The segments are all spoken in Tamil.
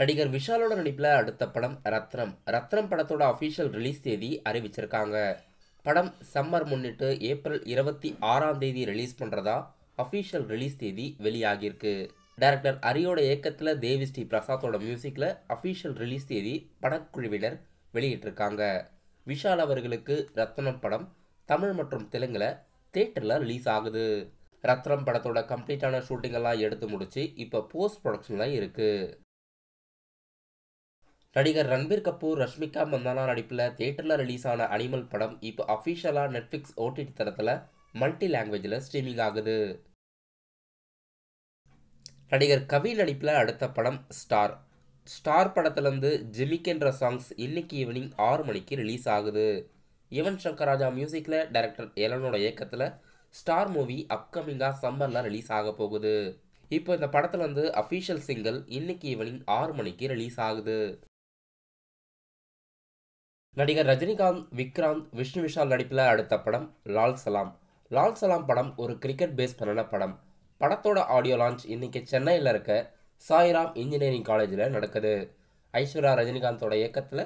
நடிகர் விஷாலோட நடிப்பில் அடுத்த படம் ரத்னம் ரத்னம் படத்தோட அஃபீஷியல் ரிலீஸ் தேதி அறிவிச்சிருக்காங்க படம் சம்மர் முன்னிட்டு ஏப்ரல் இருபத்தி ஆறாம் தேதி ரிலீஸ் பண்ணுறதா அஃபீஷியல் ரிலீஸ் தேதி வெளியாகியிருக்கு டைரக்டர் அரியோட இயக்கத்தில் தேவி ஸ்ரீ பிரசாத்தோட மியூசிக்கில் அஃபீஷியல் ரிலீஸ் தேதி படக்குழுவினர் வெளியிட்டிருக்காங்க விஷால் அவர்களுக்கு ரத்னம் படம் தமிழ் மற்றும் தெலுங்கில் தேட்டரில் ரிலீஸ் ஆகுது ரத்னம் படத்தோட கம்ப்ளீட்டான ஷூட்டிங்கெல்லாம் எடுத்து முடிச்சு இப்போ போஸ்ட் ப்ரொடக்ஷன்லாம் இருக்குது நடிகர் ரன்பீர் கபூர் ரஷ்மிகா மந்தானா நடிப்பில் தியேட்டரில் ரிலீஸ் ஆன அனிமல் படம் இப்போ அஃபிஷியலாக நெட்ஃப்ளிக்ஸ் ஓடிடி தரத்தில் மல்டி லாங்குவேஜில் ஸ்ட்ரீமிங் ஆகுது நடிகர் கவி நடிப்பில் அடுத்த படம் ஸ்டார் ஸ்டார் படத்துலேருந்து ஜிமிக்கென்ற சாங்ஸ் இன்னைக்கு ஈவினிங் ஆறு மணிக்கு ரிலீஸ் ஆகுது யுவன் சங்கர் ராஜா மியூசிக்கில் டைரக்டர் எலனோட இயக்கத்தில் ஸ்டார் மூவி அப்கமிங்காக சம்மரில் ரிலீஸ் ஆக போகுது இப்போ இந்த படத்துலேருந்து அஃபீஷியல் சிங்கிள் இன்னைக்கு ஈவினிங் ஆறு மணிக்கு ரிலீஸ் ஆகுது நடிகர் ரஜினிகாந்த் விக்ராந்த் விஷ்ணு விஷால் நடிப்பில் அடுத்த படம் லால் சலாம் லால் சலாம் படம் ஒரு கிரிக்கெட் பேஸ் பண்ணின படம் படத்தோட ஆடியோ லான்ச் இன்னைக்கு சென்னையில் இருக்க சாய்ராம் இன்ஜினியரிங் காலேஜில் நடக்குது ஐஸ்வர்யா ரஜினிகாந்தோட இயக்கத்தில்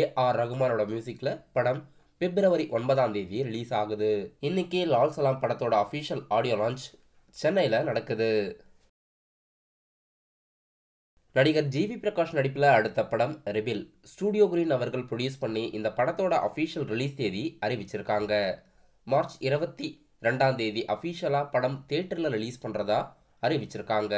ஏ ஆர் ரகுமானோட மியூசிக்கில் படம் பிப்ரவரி ஒன்பதாம் தேதி ரிலீஸ் ஆகுது இன்னைக்கு லால் சலாம் படத்தோட அஃபீஷியல் ஆடியோ லான்ச் சென்னையில் நடக்குது நடிகர் ஜிவி பிரகாஷ் நடிப்பில் அடுத்த படம் ரிபில் ஸ்டூடியோ கிரீன் அவர்கள் ப்ரொடியூஸ் பண்ணி இந்த படத்தோட அஃபீஷியல் ரிலீஸ் தேதி அறிவிச்சிருக்காங்க மார்ச் இருபத்தி ரெண்டாம் தேதி அஃபீஷியலாக படம் தேட்டரில் ரிலீஸ் பண்ணுறதா அறிவிச்சிருக்காங்க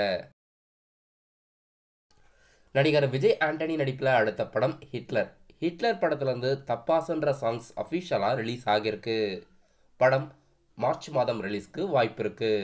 நடிகர் விஜய் ஆண்டனி நடிப்பில் அடுத்த படம் ஹிட்லர் ஹிட்லர் படத்துலேருந்து தப்பாசுன்ற சாங்ஸ் அஃபீஷியலாக ரிலீஸ் ஆகியிருக்கு படம் மார்ச் மாதம் ரிலீஸ்க்கு வாய்ப்பு இருக்குது